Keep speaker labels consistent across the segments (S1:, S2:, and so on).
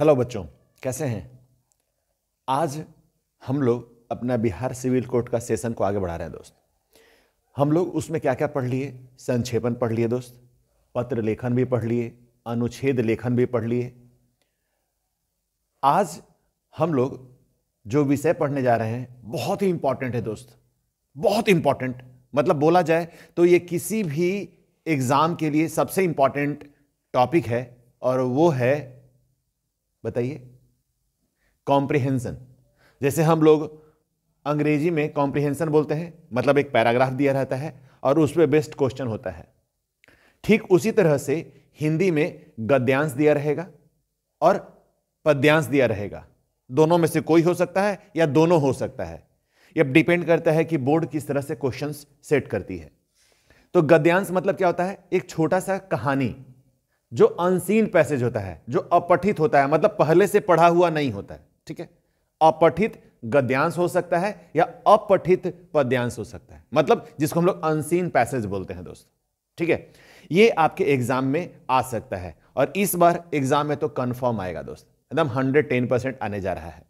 S1: hello बच्चों कैसे हैं आज हम लोग अपना बिहार सिविल कोर्ट का सेशन को आगे बढ़ा रहे हैं दोस्त हम लोग उसमें क्या क्या पढ़ लिए संक्षेपण पढ़ लिए दोस्त पत्र लेखन भी पढ़ लिए अनुच्छेद लेखन भी पढ़ लिए आज हम लोग जो विषय पढ़ने जा रहे हैं बहुत ही इंपॉर्टेंट है दोस्त बहुत इंपॉर्टेंट मतलब बोला जाए तो ये किसी भी एग्ज़ाम के लिए सबसे इम्पॉर्टेंट टॉपिक है और वो है बताइए कॉम्प्रिहेंसन जैसे हम लोग अंग्रेजी में कॉम्प्रिहेंसन बोलते हैं मतलब एक पैराग्राफ दिया रहता है और उसमें बेस्ट क्वेश्चन होता है ठीक उसी तरह से हिंदी में गद्यांश दिया रहेगा और पद्यांश दिया रहेगा दोनों में से कोई हो सकता है या दोनों हो सकता है यह डिपेंड करता है कि बोर्ड किस तरह से क्वेश्चंस सेट करती है तो गद्यांश मतलब क्या होता है एक छोटा सा कहानी जो अनसीन पैसेज होता है जो अपठित होता है मतलब पहले से पढ़ा हुआ नहीं होता है ठीक है अपठित गद्यांश हो सकता है या अपठित पद्यांश हो सकता है मतलब जिसको हम लोग अनसीन पैसेज बोलते हैं दोस्तों ठीक है ये आपके एग्जाम में आ सकता है और इस बार एग्जाम में तो कन्फर्म आएगा दोस्त एकदम हंड्रेड टेन परसेंट आने जा रहा है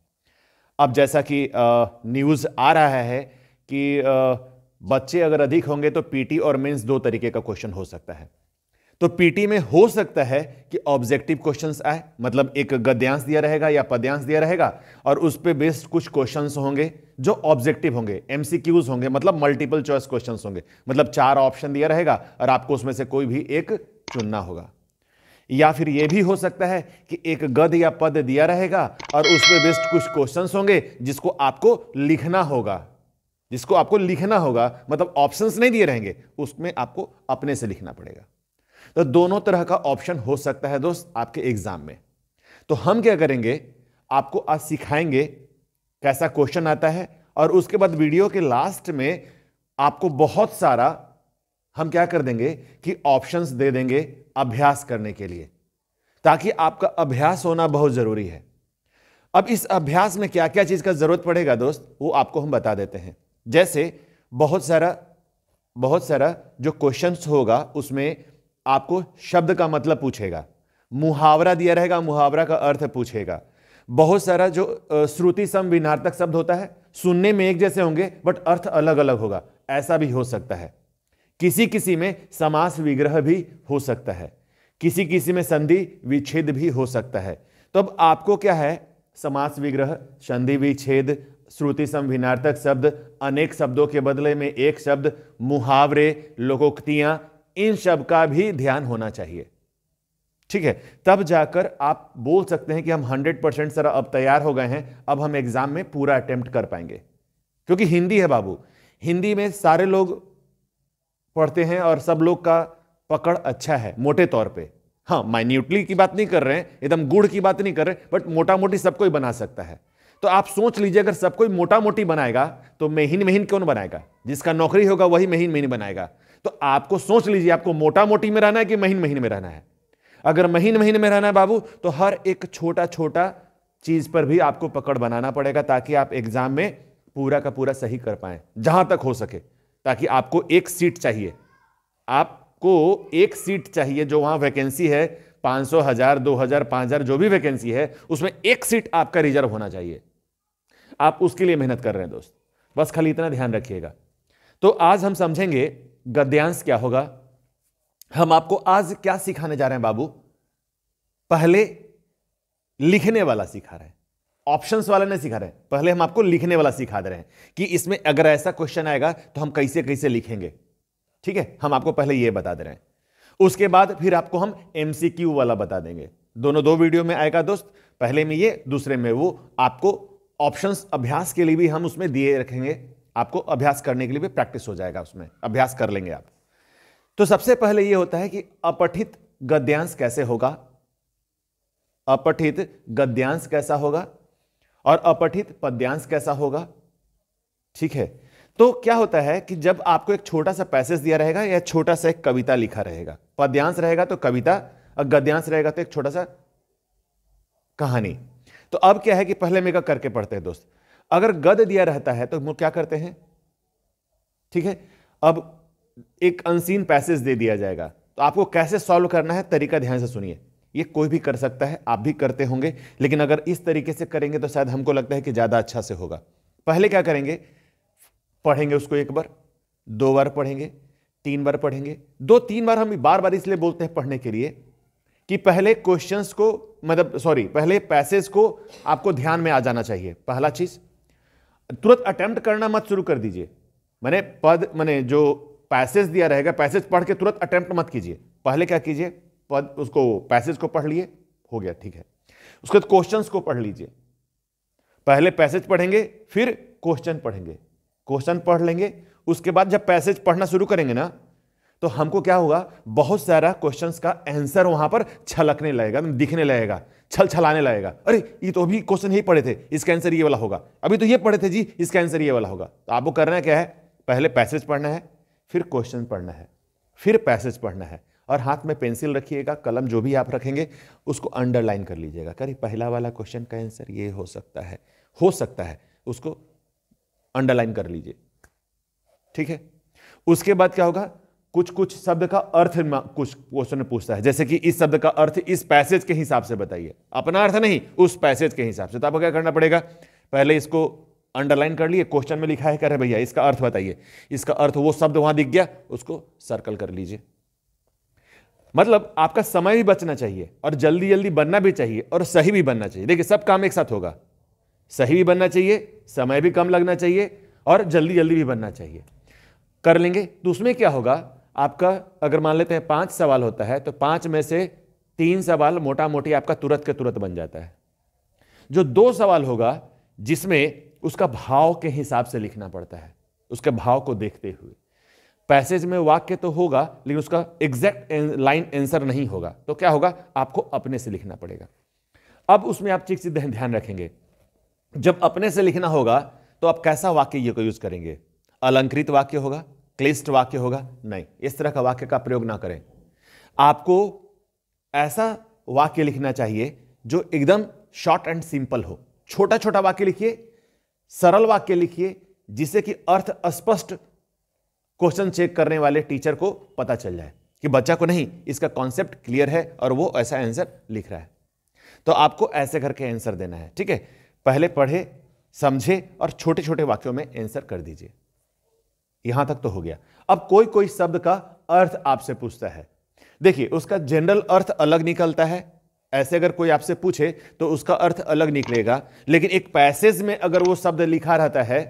S1: अब जैसा कि न्यूज़ आ रहा है कि आ, बच्चे अगर अधिक होंगे तो पीटी और मेंस दो तरीके का क्वेश्चन हो सकता है तो पीटी में हो सकता है कि ऑब्जेक्टिव क्वेश्चंस आए मतलब एक गद्यांश दिया रहेगा या पद्यांश दिया रहेगा और उस पर बेस्ड कुछ क्वेश्चंस होंगे जो ऑब्जेक्टिव होंगे एमसीक्यूज होंगे मतलब मल्टीपल चॉइस क्वेश्चंस होंगे मतलब चार ऑप्शन दिया रहेगा और आपको उसमें से कोई भी एक चुनना होगा या फिर यह भी हो सकता है कि एक गद या पद दिया रहेगा और उस पर बेस्ड कुछ क्वेश्चन होंगे जिसको आपको लिखना होगा जिसको आपको लिखना होगा मतलब ऑप्शन नहीं दिए रहेंगे उसमें आपको अपने से लिखना पड़ेगा तो दोनों तरह का ऑप्शन हो सकता है दोस्त आपके एग्जाम में तो हम क्या करेंगे आपको आज सिखाएंगे कैसा क्वेश्चन आता है और उसके बाद वीडियो के लास्ट में आपको बहुत सारा हम क्या कर देंगे कि ऑप्शंस दे देंगे अभ्यास करने के लिए ताकि आपका अभ्यास होना बहुत ज़रूरी है अब इस अभ्यास में क्या क्या चीज़ का ज़रूरत पड़ेगा दोस्त वो आपको हम बता देते हैं जैसे बहुत सारा बहुत सारा जो क्वेश्चंस होगा उसमें आपको शब्द का मतलब पूछेगा मुहावरा दिया रहेगा मुहावरा का अर्थ पूछेगा बहुत सारा जो श्रुति सम विनार्थक शब्द होता है सुनने में एक जैसे होंगे बट अर्थ अलग अलग होगा ऐसा भी हो सकता है किसी किसी में समास विग्रह भी हो सकता है किसी किसी में संधि विच्छेद भी हो सकता है तो अब आपको क्या है समास विग्रह संधि विच्छेद श्रुति संभिनार्थक शब्द अनेक शब्दों के बदले में एक शब्द मुहावरे लोकोक्तियां इन सब का भी ध्यान होना चाहिए ठीक है तब जाकर आप बोल सकते हैं कि हम 100 परसेंट सर अब तैयार हो गए हैं अब हम एग्जाम में पूरा अटेम्प्ट कर पाएंगे क्योंकि हिंदी है बाबू हिंदी में सारे लोग पढ़ते हैं और सब लोग का पकड़ अच्छा है मोटे तौर पे हाँ माइन्यूटली की बात नहीं कर रहे हैं एकदम गुड़ की बात नहीं कर रहे बट मोटा मोटी सब कोई बना सकता है तो आप सोच लीजिए अगर सब कोई मोटा मोटी बनाएगा तो महीन महीन कौन बनाएगा जिसका नौकरी होगा वही महीन महीन बनाएगा तो आपको सोच लीजिए आपको मोटा मोटी में रहना है कि महीन महीन में रहना है अगर महीन महीन में रहना है बाबू तो हर एक छोटा छोटा चीज पर भी आपको पकड़ बनाना पड़ेगा ताकि आप एग्जाम में पूरा का पूरा सही कर पाए जहां तक हो सके ताकि आपको एक सीट चाहिए आपको एक सीट चाहिए जो वहां वैकेंसी है पांच सौ हजार दो हजार पांच हजार जो भी वैकेंसी है उसमें एक सीट आपका रिजर्व होना चाहिए आप उसके लिए मेहनत कर रहे हैं दोस्त बस खाली इतना ध्यान रखिएगा तो आज हम समझेंगे गद्यांश क्या होगा हम आपको आज क्या सिखाने जा रहे हैं बाबू पहले लिखने वाला सिखा रहे हैं ऑप्शंस वाला नहीं सिखा रहे हैं पहले हम आपको लिखने वाला सिखा दे रहे हैं कि इसमें अगर ऐसा क्वेश्चन आएगा तो हम कैसे कैसे लिखेंगे ठीक है हम आपको पहले यह बता दे रहे हैं उसके बाद फिर आपको हम एमसीक्यू वाला बता देंगे दोनों दो वीडियो में आएगा दोस्त पहले में ये दूसरे में वो आपको ऑप्शंस अभ्यास के लिए भी हम उसमें दिए रखेंगे आपको अभ्यास करने के लिए भी प्रैक्टिस हो जाएगा उसमें अभ्यास कर लेंगे आप तो सबसे पहले यह होता है कि अपठित गद्यांश कैसे होगा अपठित गद्यांश कैसा होगा और अपठित पद्यांश कैसा होगा ठीक है तो क्या होता है कि जब आपको एक छोटा सा पैसेज दिया रहेगा या छोटा सा एक कविता लिखा रहेगा पद्यांश रहेगा तो कविता और गद्यांश रहेगा तो एक छोटा सा कहानी तो अब क्या है कि पहले मेरे करके पढ़ते हैं दोस्त अगर गद दिया रहता है तो क्या करते हैं ठीक है अब एक अनसीन पैसेज दे दिया जाएगा तो आपको कैसे सॉल्व करना है तरीका ध्यान से सुनिए ये कोई भी कर सकता है आप भी करते होंगे लेकिन अगर इस तरीके से करेंगे तो शायद हमको लगता है कि ज़्यादा अच्छा से होगा पहले क्या करेंगे पढ़ेंगे उसको एक बार दो बार पढ़ेंगे तीन बार पढ़ेंगे दो तीन बार हम बार बार इसलिए बोलते हैं पढ़ने के लिए कि पहले क्वेश्चंस को मतलब सॉरी पहले पैसेज को आपको ध्यान में आ जाना चाहिए पहला चीज़ तुरंत अटेम्प्ट करना मत शुरू कर दीजिए मैंने पद मैंने जो पैसेज दिया रहेगा पैसेज पढ़ के तुरंत अटेम्प्ट मत कीजिए पहले क्या कीजिए पद उसको पैसेज को पढ़ लिए हो गया ठीक है उसके बाद क्वेश्चन को पढ़ लीजिए पहले पैसेज पढ़ेंगे फिर क्वेश्चन पढ़ेंगे क्वेश्चन पढ़ लेंगे उसके बाद जब पैसेज पढ़ना शुरू करेंगे ना तो हमको क्या होगा बहुत सारा क्वेश्चंस का आंसर वहां पर छलकने लगेगा दिखने लगेगा छल छलाने लगेगा अरे ये तो अभी क्वेश्चन ही पढ़े थे इसका आंसर ये वाला होगा अभी तो ये पढ़े थे जी इसका आंसर ये वाला होगा तो आपको करना क्या है पहले पैसेज पढ़ना है फिर क्वेश्चन पढ़ना है फिर पैसेज पढ़ना है और हाथ में पेंसिल रखिएगा कलम जो भी आप रखेंगे उसको अंडरलाइन कर लीजिएगा करी पहला वाला क्वेश्चन का आंसर ये हो सकता है हो सकता है उसको अंडरलाइन कर लीजिए ठीक है उसके बाद क्या होगा कुछ कुछ शब्द का अर्थ कुछ क्वेश्चन पूछता है जैसे कि इस शब्द का अर्थ इस पैसेज के हिसाब से बताइए अपना अर्थ नहीं उस पैसेज के हिसाब से तो आपको क्या करना पड़ेगा पहले इसको अंडरलाइन कर लिए क्वेश्चन में लिखा है कह रहे भैया इसका अर्थ बताइए इसका अर्थ वो शब्द वहां दिख गया उसको सर्कल कर लीजिए मतलब आपका समय भी बचना चाहिए और जल्दी जल्दी बनना भी चाहिए और सही भी बनना चाहिए देखिए सब काम एक साथ होगा सही भी बनना चाहिए समय भी कम लगना चाहिए और जल्दी जल्दी भी बनना चाहिए कर लेंगे तो उसमें क्या होगा आपका अगर मान लेते हैं पांच सवाल होता है तो पांच में से तीन सवाल मोटा मोटी आपका तुरंत के तुरंत बन जाता है जो दो सवाल होगा जिसमें उसका भाव के हिसाब से लिखना पड़ता है उसके भाव को देखते हुए पैसेज में वाक्य तो होगा लेकिन उसका एग्जैक्ट लाइन आंसर नहीं होगा तो क्या होगा आपको अपने से लिखना पड़ेगा अब उसमें आप चीज सीधे ध्यान रखेंगे जब अपने से लिखना होगा तो आप कैसा वाक्य को यूज करेंगे अलंकृत वाक्य होगा क्लिष्ट वाक्य होगा नहीं इस तरह का वाक्य का प्रयोग ना करें आपको ऐसा वाक्य लिखना चाहिए जो एकदम शॉर्ट एंड सिंपल हो छोटा छोटा वाक्य लिखिए सरल वाक्य लिखिए जिससे कि अर्थ स्पष्ट क्वेश्चन चेक करने वाले टीचर को पता चल जाए कि बच्चा को नहीं इसका कॉन्सेप्ट क्लियर है और वो ऐसा आंसर लिख रहा है तो आपको ऐसे करके आंसर देना है ठीक है पहले पढ़े समझे और छोटे छोटे वाक्यों में आंसर कर दीजिए यहां तक तो हो गया अब कोई कोई शब्द का अर्थ आपसे पूछता है देखिए उसका जनरल अर्थ अलग निकलता है ऐसे अगर कोई आपसे पूछे तो उसका अर्थ अलग निकलेगा लेकिन एक पैसेज में अगर वो शब्द लिखा रहता है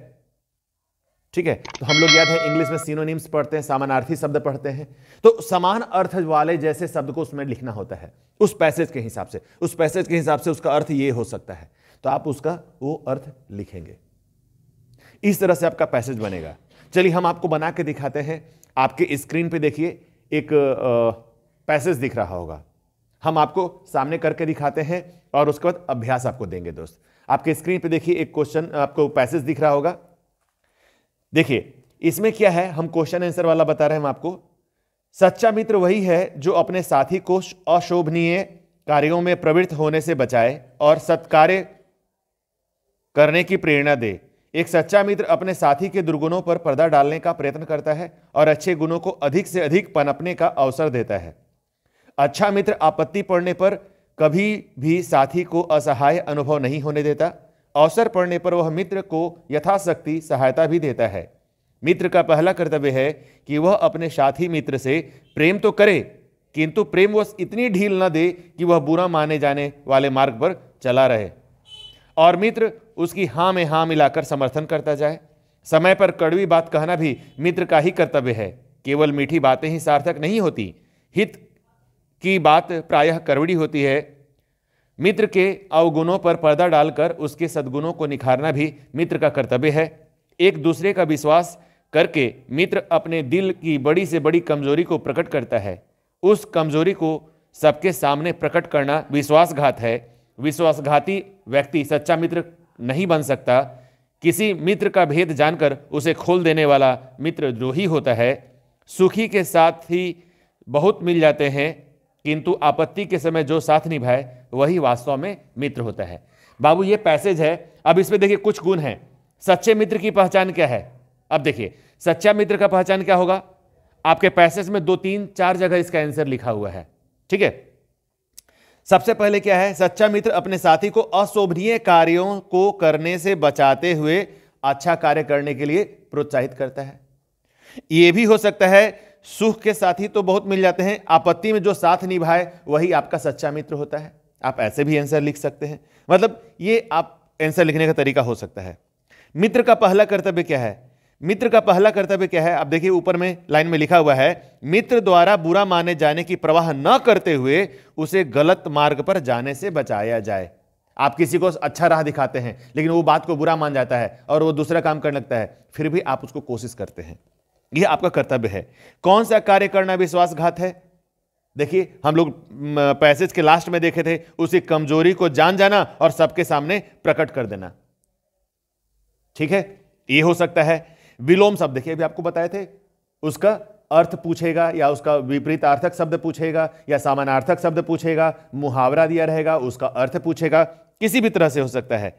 S1: ठीक है तो हम लोग याद है इंग्लिश में सिनोनिम्स पढ़ते हैं समानार्थी शब्द पढ़ते हैं तो समान अर्थ वाले जैसे शब्द को उसमें लिखना होता है उस पैसेज के हिसाब से उस पैसेज के हिसाब से उसका अर्थ ये हो सकता है तो आप उसका वो अर्थ लिखेंगे इस तरह से आपका पैसेज बनेगा चलिए हम आपको बना के दिखाते हैं आपके स्क्रीन पे देखिए एक पैसेज दिख रहा होगा हम आपको सामने करके दिखाते हैं और उसके बाद अभ्यास आपको देंगे दोस्त आपके स्क्रीन पे देखिए एक क्वेश्चन आपको पैसेज दिख रहा होगा देखिए इसमें क्या है हम क्वेश्चन आंसर वाला बता रहे हैं हम आपको सच्चा मित्र वही है जो अपने साथी को अशोभनीय कार्यों में प्रवृत्त होने से बचाए और सत्कार्य करने की प्रेरणा दे एक सच्चा मित्र अपने साथी के दुर्गुणों पर पर्दा डालने का प्रयत्न करता है और अच्छे गुणों को अधिक से अधिक पनपने का अवसर देता है अच्छा मित्र आपत्ति पड़ने पर कभी भी साथी को असहाय अनुभव नहीं होने देता अवसर पड़ने पर वह मित्र को यथाशक्ति सहायता भी देता है मित्र का पहला कर्तव्य है कि वह अपने साथी मित्र से प्रेम तो करे किंतु प्रेम वह इतनी ढील न दे कि वह बुरा माने जाने वाले मार्ग पर चला रहे और मित्र उसकी हाँ में हाँ मिलाकर समर्थन करता जाए समय पर कड़वी बात कहना भी मित्र का ही कर्तव्य है केवल मीठी बातें ही सार्थक नहीं होती हित की बात प्रायः करवड़ी होती है मित्र के अवगुणों पर पर्दा डालकर उसके सद्गुणों को निखारना भी मित्र का कर्तव्य है एक दूसरे का विश्वास करके मित्र अपने दिल की बड़ी से बड़ी कमजोरी को प्रकट करता है उस कमजोरी को सबके सामने प्रकट करना विश्वासघात है विश्वासघाती व्यक्ति सच्चा मित्र नहीं बन सकता किसी मित्र का भेद जानकर उसे खोल देने वाला मित्र द्रोही होता है सुखी के साथ ही बहुत मिल जाते हैं किंतु आपत्ति के समय जो साथ निभाए वही वास्तव में मित्र होता है बाबू ये पैसेज है अब इसमें देखिए कुछ गुण हैं सच्चे मित्र की पहचान क्या है अब देखिए सच्चा मित्र का पहचान क्या होगा आपके पैसेज में दो तीन चार जगह इसका आंसर लिखा हुआ है ठीक है सबसे पहले क्या है सच्चा मित्र अपने साथी को अशोभनीय कार्यों को करने से बचाते हुए अच्छा कार्य करने के लिए प्रोत्साहित करता है यह भी हो सकता है सुख के साथी तो बहुत मिल जाते हैं आपत्ति में जो साथ निभाए वही आपका सच्चा मित्र होता है आप ऐसे भी आंसर लिख सकते हैं मतलब ये आप आंसर लिखने का तरीका हो सकता है मित्र का पहला कर्तव्य क्या है मित्र का पहला कर्तव्य क्या है आप देखिए ऊपर में लाइन में लिखा हुआ है मित्र द्वारा बुरा माने जाने की प्रवाह न करते हुए उसे गलत मार्ग पर जाने से बचाया जाए आप किसी को अच्छा राह दिखाते हैं लेकिन वो बात को बुरा मान जाता है और वो दूसरा काम करने लगता है फिर भी आप उसको कोशिश करते हैं यह आपका कर्तव्य है कौन सा कार्य करना विश्वासघात है देखिए हम लोग पैसेज के लास्ट में देखे थे उसी कमजोरी को जान जाना और सबके सामने प्रकट कर देना ठीक है ये हो सकता है विलोम शब्द देखिए अभी आपको बताए थे उसका अर्थ पूछेगा या उसका विपरीत आर्थक शब्द पूछेगा या सामानार्थक शब्द पूछेगा मुहावरा दिया रहेगा उसका अर्थ पूछेगा किसी भी तरह से हो सकता है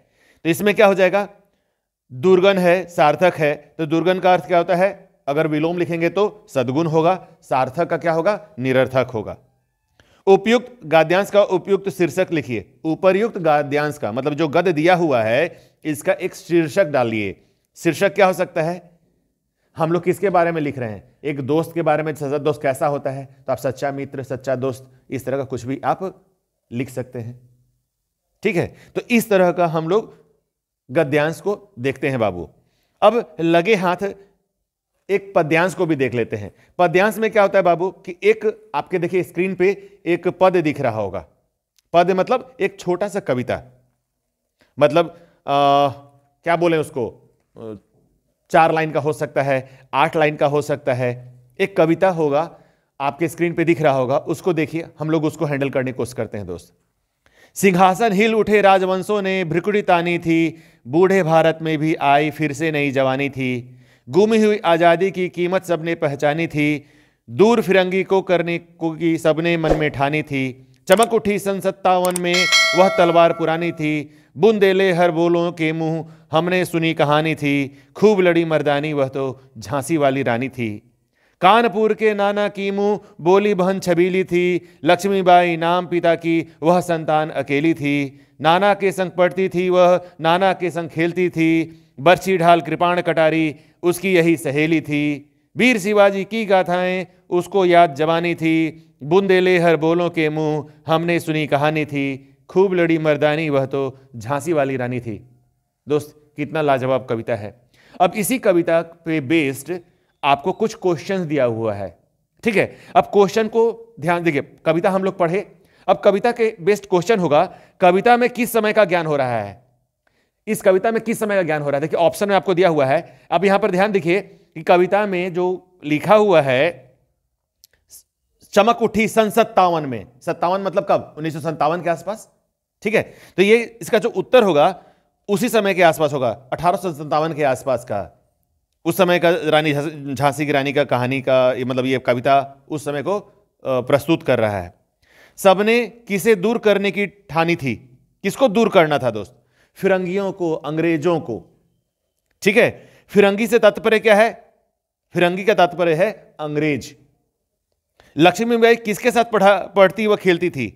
S1: तो इसमें क्या हो जाएगा दुर्गन है सार्थक है तो दुर्गन का अर्थ क्या होता है अगर विलोम लिखेंगे तो सदगुण होगा सार्थक का क्या होगा निरर्थक होगा उपयुक्त गाद्यांश का उपयुक्त शीर्षक लिखिए उपरयुक्त गाद्यांश का मतलब जो गद दिया हुआ है इसका एक शीर्षक डालिए शीर्षक क्या हो सकता है हम लोग किसके बारे में लिख रहे हैं एक दोस्त के बारे में सच्चा दोस्त कैसा होता है तो आप सच्चा मित्र सच्चा दोस्त इस तरह का कुछ भी आप लिख सकते हैं ठीक है तो इस तरह का हम लोग गद्यांश को देखते हैं बाबू अब लगे हाथ एक पद्यांश को भी देख लेते हैं पद्यांश में क्या होता है बाबू कि एक आपके देखिए स्क्रीन पे एक पद दिख रहा होगा पद मतलब एक छोटा सा कविता मतलब आ, क्या बोले उसको चार लाइन का हो सकता है आठ लाइन का हो सकता है एक कविता होगा आपके स्क्रीन पे दिख रहा होगा उसको देखिए हम लोग उसको हैंडल करने की कोशिश करते हैं दोस्त सिंहासन हिल उठे राजवंशों ने भ्रिकुटी तानी थी बूढ़े भारत में भी आई फिर से नई जवानी थी गुमी हुई आज़ादी की कीमत सबने पहचानी थी दूर फिरंगी को करने को की सबने मन में ठानी थी चमक उठी सन सत्तावन में वह तलवार पुरानी थी बुंदेले हर बोलों के मुंह हमने सुनी कहानी थी खूब लड़ी मर्दानी वह तो झांसी वाली रानी थी कानपुर के नाना कीमू बोली बहन छबीली थी लक्ष्मीबाई नाम पिता की वह संतान अकेली थी नाना के संग पढ़ती थी वह नाना के संग खेलती थी बर्छी ढाल कृपाण कटारी उसकी यही सहेली थी वीर शिवाजी की गाथाएं उसको याद जवानी थी बुंदेले हर बोलों के मुंह हमने सुनी कहानी थी खूब लड़ी मर्दानी वह तो झांसी वाली रानी थी दोस्त कितना लाजवाब कविता है अब इसी कविता पे बेस्ड आपको कुछ क्वेश्चन दिया हुआ है ठीक है अब क्वेश्चन को ध्यान देखिए कविता हम लोग पढ़े अब कविता के बेस्ड क्वेश्चन होगा कविता में किस समय का ज्ञान हो रहा है इस कविता में किस समय का ज्ञान हो रहा है देखिए ऑप्शन में आपको दिया हुआ है अब यहां पर ध्यान देखिए कि कविता में जो लिखा हुआ है चमक उठी सन सत्तावन में सत्तावन मतलब कब उन्नीस के आसपास ठीक है तो ये इसका जो उत्तर होगा उसी समय के आसपास होगा अठारह के आसपास का उस समय का रानी झांसी की रानी का कहानी का मतलब ये कविता उस समय को प्रस्तुत कर रहा है सबने किसे दूर करने की ठानी थी किसको दूर करना था दोस्त फिरंगियों को अंग्रेजों को ठीक है फिरंगी से तात्पर्य क्या है फिरंगी का तात्पर्य है अंग्रेज लक्ष्मीबाई किसके साथ पढ़ा पढ़ती व खेलती थी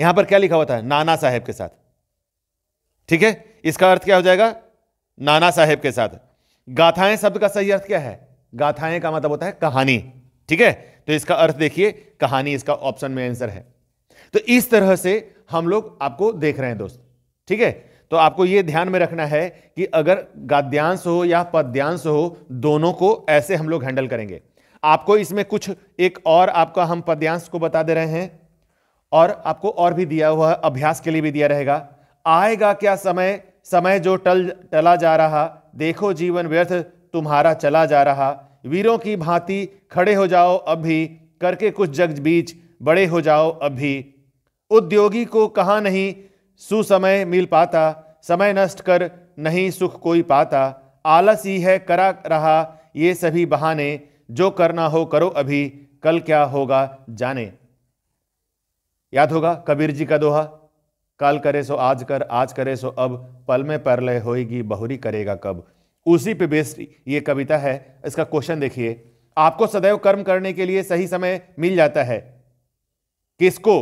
S1: यहां पर क्या लिखा हुआ था नाना साहेब के साथ ठीक है इसका अर्थ क्या हो जाएगा नाना साहेब के साथ गाथाएं शब्द का सही अर्थ क्या है गाथाएं का मतलब होता है कहानी ठीक है तो इसका अर्थ देखिए कहानी इसका ऑप्शन में आंसर है तो इस तरह से हम लोग आपको देख रहे हैं दोस्त ठीक है तो आपको यह ध्यान में रखना है कि अगर गाद्यांश हो या पद्यांश हो दोनों को ऐसे हम लोग हैंडल करेंगे आपको इसमें कुछ एक और आपका हम पद्यांश को बता दे रहे हैं और आपको और भी दिया हुआ अभ्यास के लिए भी दिया रहेगा आएगा क्या समय समय जो टल टला जा रहा देखो जीवन व्यर्थ तुम्हारा चला जा रहा वीरों की भांति खड़े हो जाओ अब भी करके कुछ जग बीच बड़े हो जाओ अब भी उद्योगी को कहाँ नहीं सुसमय मिल पाता समय नष्ट कर नहीं सुख कोई पाता आलस ही है करा रहा ये सभी बहाने जो करना हो करो अभी कल क्या होगा जाने याद होगा कबीर जी का दोहा कल करे सो आज कर आज करे सो अब पल में परलय होएगी बहुरी करेगा कब उसी पे बेस्ड ये कविता है इसका क्वेश्चन देखिए आपको सदैव कर्म करने के लिए सही समय मिल जाता है किसको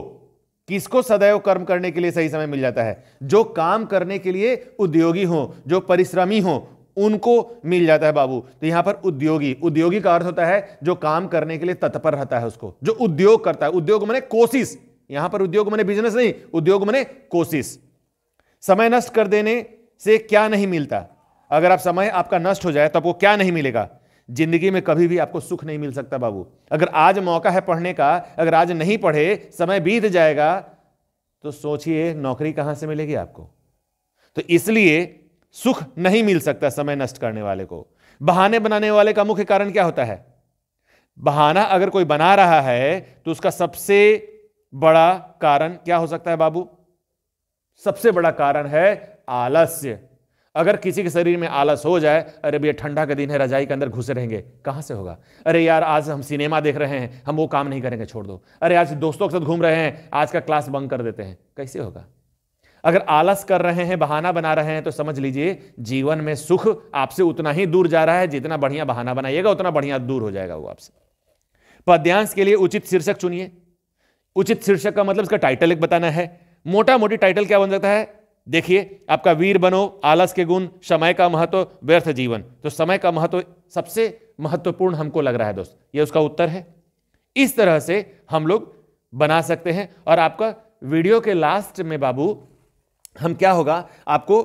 S1: किसको सदैव कर्म करने के लिए सही समय मिल जाता है जो काम करने के लिए उद्योगी हो जो परिश्रमी हो उनको मिल जाता है बाबू तो यहां पर उद्योगी उद्योगी का अर्थ होता है जो काम करने के लिए तत्पर रहता है उसको जो उद्योग करता है उद्योग मैंने कोशिश यहां पर उद्योग मने बिजनेस नहीं उद्योग मने कोशिश समय नष्ट कर देने से क्या नहीं मिलता अगर आप समय आपका नष्ट हो जाए तो आपको क्या नहीं मिलेगा जिंदगी में कभी भी आपको सुख नहीं मिल सकता बाबू अगर आज मौका है पढ़ने का अगर आज नहीं पढ़े समय बीत जाएगा तो सोचिए नौकरी कहां से मिलेगी आपको तो इसलिए सुख नहीं मिल सकता समय नष्ट करने वाले को बहाने बनाने वाले का मुख्य कारण क्या होता है बहाना अगर कोई बना रहा है तो उसका सबसे बड़ा कारण क्या हो सकता है बाबू सबसे बड़ा कारण है आलस्य अगर किसी के शरीर में आलस हो जाए अरे भैया ठंडा का दिन है रजाई के अंदर घुसे रहेंगे कहां से होगा अरे यार आज हम सिनेमा देख रहे हैं हम वो काम नहीं करेंगे छोड़ दो अरे आज दोस्तों के साथ घूम रहे हैं आज का क्लास बंद कर देते हैं कैसे होगा अगर आलस कर रहे हैं बहाना बना रहे हैं तो समझ लीजिए जीवन में सुख आपसे उतना ही दूर जा रहा है जितना बढ़िया बहाना बनाइएगा उतना बढ़िया दूर हो जाएगा वो आपसे पद्यांश के लिए उचित शीर्षक चुनिए उचित शीर्षक का मतलब इसका टाइटल एक बताना है मोटा मोटी टाइटल क्या बन जाता है देखिए आपका वीर बनो आलस के गुण समय का महत्व व्यर्थ जीवन तो समय का महत्व सबसे महत्वपूर्ण हमको लग रहा है दोस्त ये उसका उत्तर है इस तरह से हम लोग बना सकते हैं और आपका वीडियो के लास्ट में बाबू हम क्या होगा आपको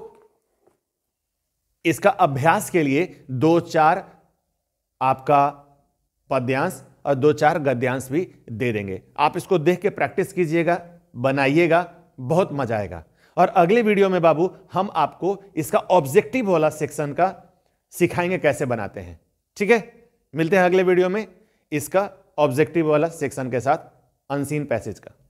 S1: इसका अभ्यास के लिए दो चार आपका पद्यांश दो चार गद्यांश भी दे देंगे आप इसको देख के प्रैक्टिस कीजिएगा बनाइएगा बहुत मजा आएगा और अगले वीडियो में बाबू हम आपको इसका ऑब्जेक्टिव वाला सेक्शन का सिखाएंगे कैसे बनाते हैं ठीक है मिलते हैं अगले वीडियो में इसका ऑब्जेक्टिव वाला सेक्शन के साथ अनसीन पैसेज का